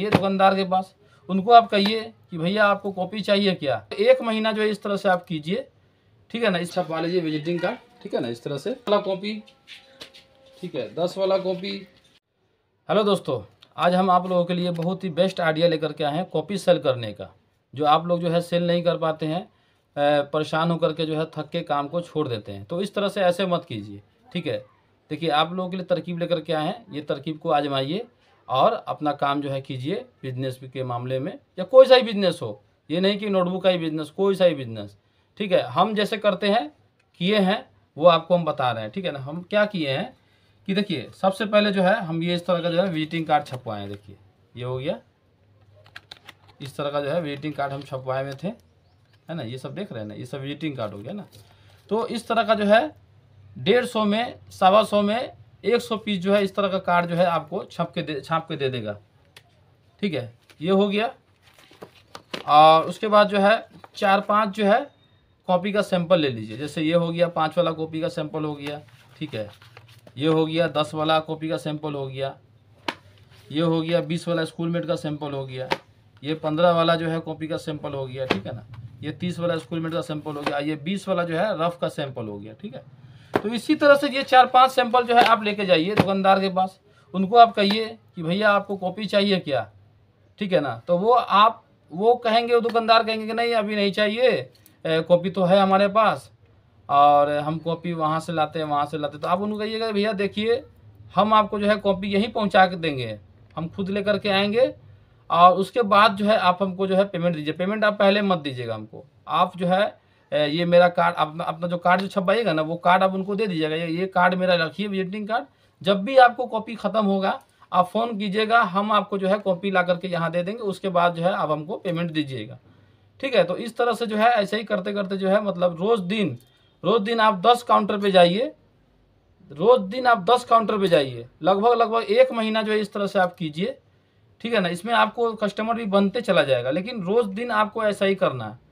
ये दुकानदार के पास उनको आप कहिए कि भैया आपको कॉपी चाहिए क्या एक महीना जो है इस तरह से आप कीजिए ठीक है ना इस छपवा लीजिए विजिटिंग का ठीक है ना इस तरह से वाला कॉपी ठीक है दस वाला कॉपी हेलो दोस्तों आज हम आप लोगों के लिए बहुत ही बेस्ट आइडिया लेकर के आए हैं कॉपी सेल करने का जो आप लोग जो है सेल नहीं कर पाते हैं परेशान होकर के जो है थक के काम को छोड़ देते हैं तो इस तरह से ऐसे मत कीजिए ठीक है देखिए आप लोगों के लिए तरकीब लेकर के आए हैं ये तरकीब को आजमाइए और अपना काम जो है कीजिए बिजनेस के मामले में या कोई सा ही बिजनेस हो ये नहीं कि नोटबुक का ही बिजनेस कोई सा ही बिजनेस ठीक है हम जैसे करते हैं किए हैं वो आपको हम बता रहे हैं ठीक है ना हम क्या किए हैं कि देखिए सबसे पहले जो है हम ये इस तरह का जो है विजिटिंग कार्ड छपवाए हैं देखिए ये हो गया इस तरह का जो है विजिटिंग कार्ड हम छपवाए हुए थे है ना ये सब देख रहे हैं ना ये सब विजिटिंग कार्ड हो गया ना तो इस तरह का जो है डेढ़ सौ में सवा सौ में एक सौ पीस जो है इस तरह का कार्ड जो है आपको छप के दे छाप के दे देगा ठीक है ये हो गया और उसके बाद जो है चार पाँच जो है कॉपी का सैंपल ले लीजिए जैसे ये हो गया पाँच वाला कॉपी का सैंपल हो गया ठीक है ये हो गया दस वाला कॉपी का सैंपल हो गया ये हो गया बीस वाला स्कूलमेट का सैंपल हो गया ये पंद्रह वाला जो है कॉपी का सैंपल हो गया ठीक है ना ये तीस वाला स्कूलमेट का सैंपल हो गया ये बीस वाला जो है रफ का सैंपल हो गया ठीक है तो इसी तरह से ये चार पांच सैंपल जो है आप लेके जाइए दुकानदार के पास उनको आप कहिए कि भैया आपको कॉपी चाहिए क्या ठीक है ना तो वो आप वो कहेंगे वो दुकानदार कहेंगे कि नहीं अभी नहीं चाहिए कॉपी तो है हमारे पास और हम कॉपी वहाँ से लाते हैं वहाँ से लाते तो आप उनको कहिएगा भैया देखिए हम आपको जो है कॉपी यहीं पहुँचा के देंगे हम खुद ले करके आएँगे और उसके बाद जो है आप हमको जो है पेमेंट दीजिए पेमेंट आप पहले मत दीजिएगा हमको आप जो है ये मेरा कार्ड अपना अपना जो कार्ड जो छपवाएगा ना वो कार्ड आप उनको दे दीजिएगा ये कार्ड मेरा रखिए विजिटिंग कार्ड जब भी आपको कॉपी ख़त्म होगा आप फ़ोन कीजिएगा हम आपको जो है कॉपी ला करके यहाँ दे देंगे उसके बाद जो है आप हमको पेमेंट दीजिएगा ठीक है तो इस तरह से जो है ऐसे ही करते करते जो है मतलब रोज़ दिन रोज़ दिन आप दस काउंटर पर जाइए रोज़ दिन आप दस काउंटर पर जाइए लगभग लगभग एक महीना जो है इस तरह से आप कीजिए ठीक है ना इसमें आपको कस्टमर भी बनते चला जाएगा लेकिन रोज़ दिन आपको ऐसा ही करना है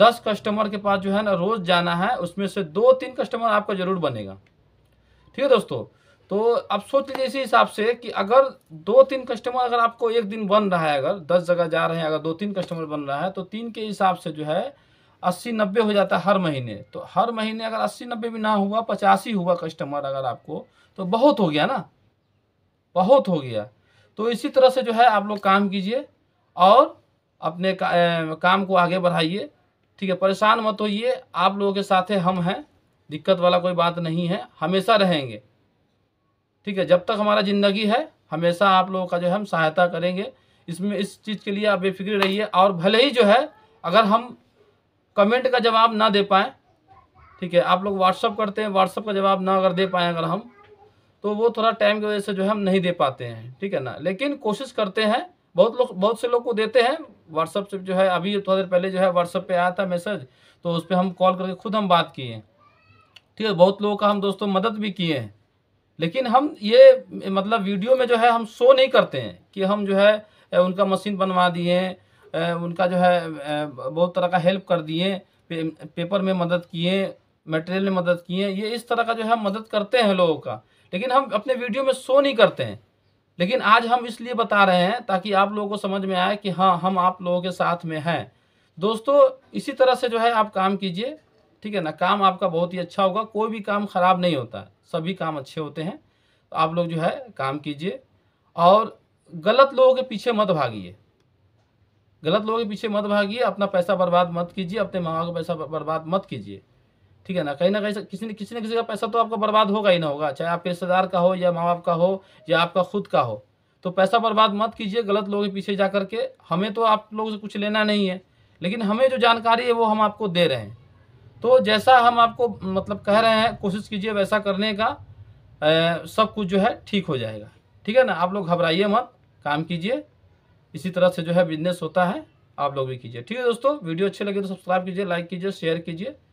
दस कस्टमर के पास जो है ना रोज जाना है उसमें से दो तीन कस्टमर आपका जरूर बनेगा ठीक है दोस्तों तो आप सोच लीजिए इसी हिसाब से कि अगर दो तीन कस्टमर अगर आपको एक दिन बन रहा है अगर दस जगह जा रहे हैं अगर दो तीन कस्टमर बन रहा है तो तीन के हिसाब से जो है अस्सी नब्बे हो जाता है हर महीने तो हर महीने अगर अस्सी नब्बे भी ना हुआ पचासी हुआ कस्टमर अगर आपको तो बहुत हो गया ना बहुत हो गया तो इसी तरह से जो है आप लोग काम कीजिए और अपने का, ए, काम को आगे बढ़ाइए ठीक है परेशान मत होइए आप लोगों के साथ है हम हैं दिक्कत वाला कोई बात नहीं है हमेशा रहेंगे ठीक है जब तक हमारा ज़िंदगी है हमेशा आप लोगों का जो है हम सहायता करेंगे इसमें इस चीज़ के लिए आप बेफिक्र रहिए और भले ही जो है अगर हम कमेंट का जवाब ना दे पाएँ ठीक है आप लोग व्हाट्सअप करते हैं व्हाट्सअप का जवाब ना अगर दे पाएँ अगर हम तो वो थोड़ा टाइम की वजह से जो है हम नहीं दे पाते हैं ठीक है ना लेकिन कोशिश करते हैं बहुत लोग बहुत से लोग को देते हैं व्हाट्सअप से जो है अभी थोड़ा देर पहले जो है व्हाट्सअप पे आया था मैसेज तो उस पर हम कॉल करके खुद हम बात किए ठीक है बहुत लोगों का हम दोस्तों मदद भी किए हैं लेकिन हम ये मतलब वीडियो में जो है हम शो नहीं करते हैं कि हम जो है उनका मशीन बनवा दिए उनका जो है बहुत तरह का हेल्प कर दिए पे, पेपर में मदद किए मटेरियल में मदद किए ये इस तरह का जो है मदद करते हैं लोगों का लेकिन हम अपने वीडियो में शो नहीं करते हैं लेकिन आज हम इसलिए बता रहे हैं ताकि आप लोगों को समझ में आए कि हाँ हम आप लोगों के साथ में हैं दोस्तों इसी तरह से जो है आप काम कीजिए ठीक है ना काम आपका बहुत ही अच्छा होगा कोई भी काम ख़राब नहीं होता सभी काम अच्छे होते हैं तो आप लोग जो है काम कीजिए और गलत लोगों के पीछे मत भागिए गलत लोगों के पीछे मत भागिए अपना पैसा बर्बाद मत कीजिए अपने माँ बाप का पैसा बर्बाद मत कीजिए ठीक है ना कहीं ना कहीं किसी न किसी न किसी का पैसा तो आपका बर्बाद होगा ही ना होगा चाहे आपके रिश्तेदार का हो या माँ बाप का हो या आपका खुद का हो तो पैसा बर्बाद मत कीजिए गलत लोगों के पीछे जा करके हमें तो आप लोगों से कुछ लेना नहीं है लेकिन हमें जो जानकारी है वो हम आपको दे रहे हैं तो जैसा हम आपको मतलब कह रहे हैं कोशिश कीजिए वैसा करने का ए, सब कुछ जो है ठीक हो जाएगा ठीक है ना आप लोग घबराइए मत काम कीजिए इसी तरह से जो है बिजनेस होता है आप लोग भी कीजिए ठीक है दोस्तों वीडियो अच्छे लगे तो सब्सक्राइब कीजिए लाइक कीजिए शेयर कीजिए